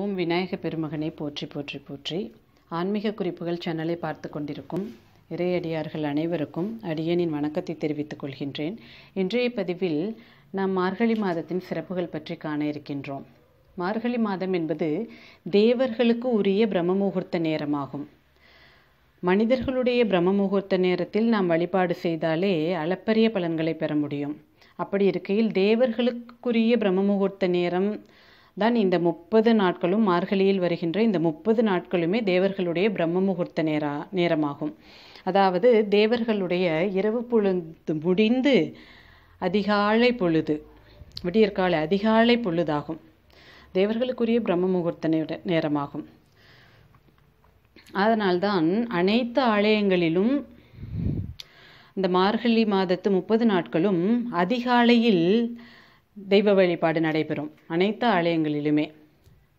ஓம் விநாயக பெருமகனை போற்றி போற்றி போற்றி ஆன்மீக குறிப்புகள் சேனலை பார்த்து கொண்டிருக்கும் இறையடியார்கள் அனைவருக்கும் அடியனின் வணக்கத்தை தெரிவித்துக் கொள்கின்றேன் இன்றைய பதிவில் நாம் மார்கழி மாதத்தின் சிறப்புகள் பற்றி காண இருக்கின்றோம் மார்கழி மாதம் என்பது தேவர்களுக்கு உரிய பிரம்ம முகூர்த்த நேரமாகும் மனிதர்களுடைய பிரம்ம முகூர்த்த நேரத்தில் நாம் வழிபாடு செய்தாலே அளப்பரிய பலன்களை பெற முடியும் அப்படி இருக்கையில் தேவர்களுக்குரிய பிரம்ம முகூர்த்த நேரம் தான் இந்த முப்பது நாட்களும் மார்கழியில் வருகின்ற இந்த முப்பது நாட்களுமே தேவர்களுடைய பிரம்ம முகூர்த்த நேரா நேரமாகும் அதாவது தேவர்களுடைய இரவு பொழுது முடிந்து அதிகாலை பொழுது விடியற்கால அதிகாலை பொழுதாகும் தேவர்களுக்குரிய பிரம்ம முகூர்த்த நேரமாகும் அதனால்தான் அனைத்து ஆலயங்களிலும் இந்த மார்கழி மாதத்து முப்பது நாட்களும் அதிகாலையில் தெய்வ வழிபாடு நடைபெறும் அனைத்து ஆலயங்களிலுமே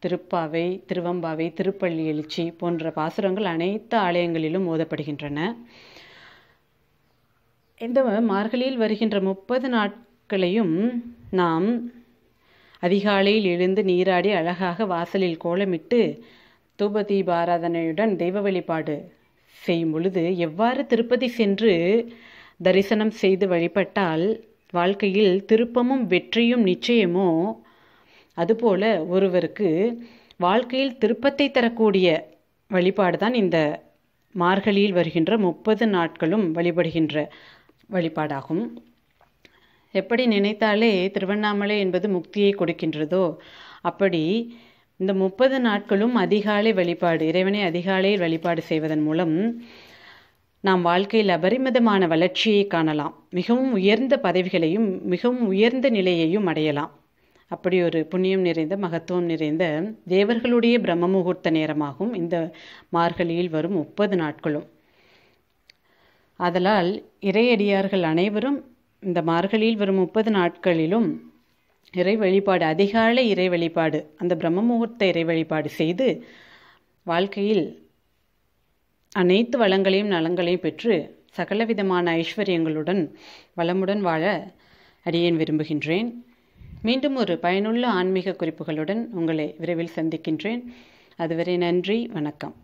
திருப்பாவை திருவம்பாவை திருப்பள்ளி எழுச்சி போன்ற பாசுரங்கள் அனைத்து ஆலயங்களிலும் ஓதப்படுகின்றன இந்த மார்கழியில் வருகின்ற முப்பது நாட்களையும் நாம் அதிகாலையில் எழுந்து நீராடி அழகாக வாசலில் கோலமிட்டு தூப பாராதனையுடன் தெய்வ வழிபாடு செய்யும் பொழுது எவ்வாறு திருப்பதி சென்று தரிசனம் செய்து வழிபட்டால் வாழ்க்கையில் திருப்பமும் வெற்றியும் நிச்சயமோ அதுபோல் ஒருவருக்கு வாழ்க்கையில் திருப்பத்தை தரக்கூடிய வழிபாடு தான் இந்த மார்கழியில் வருகின்ற முப்பது நாட்களும் வழிபடுகின்ற வழிபாடாகும் எப்படி நினைத்தாலே திருவண்ணாமலை என்பது முக்தியை கொடுக்கின்றதோ அப்படி இந்த முப்பது நாட்களும் அதிகாலை வழிபாடு இறைவனை அதிகாலையில் வழிபாடு செய்வதன் மூலம் நாம் வாழ்க்கையில் அபரிமிதமான வளர்ச்சியை காணலாம் மிகவும் உயர்ந்த பதவிகளையும் மிகவும் உயர்ந்த நிலையையும் அடையலாம் அப்படி ஒரு புண்ணியம் நிறைந்த மகத்துவம் நிறைந்த தேவர்களுடைய பிரம்ம முகூர்த்த நேரமாகும் இந்த மார்கழியில் வரும் முப்பது நாட்களும் அதனால் இறையடியார்கள் அனைவரும் இந்த மார்கழியில் வரும் முப்பது நாட்களிலும் இறை வழிபாடு அதிகாலை இறை வழிபாடு அந்த பிரம்ம முகூர்த்த இறை வழிபாடு செய்து வாழ்க்கையில் அனைத்து வளங்களையும் நலங்களையும் பெற்று சகலவிதமான ஐஸ்வர்யங்களுடன் வளமுடன் வாழ அடியேன் விரும்புகின்றேன் மீண்டும் ஒரு பயனுள்ள ஆன்மீக குறிப்புகளுடன் உங்களை விரைவில் சந்திக்கின்றேன் அதுவரை நன்றி வணக்கம்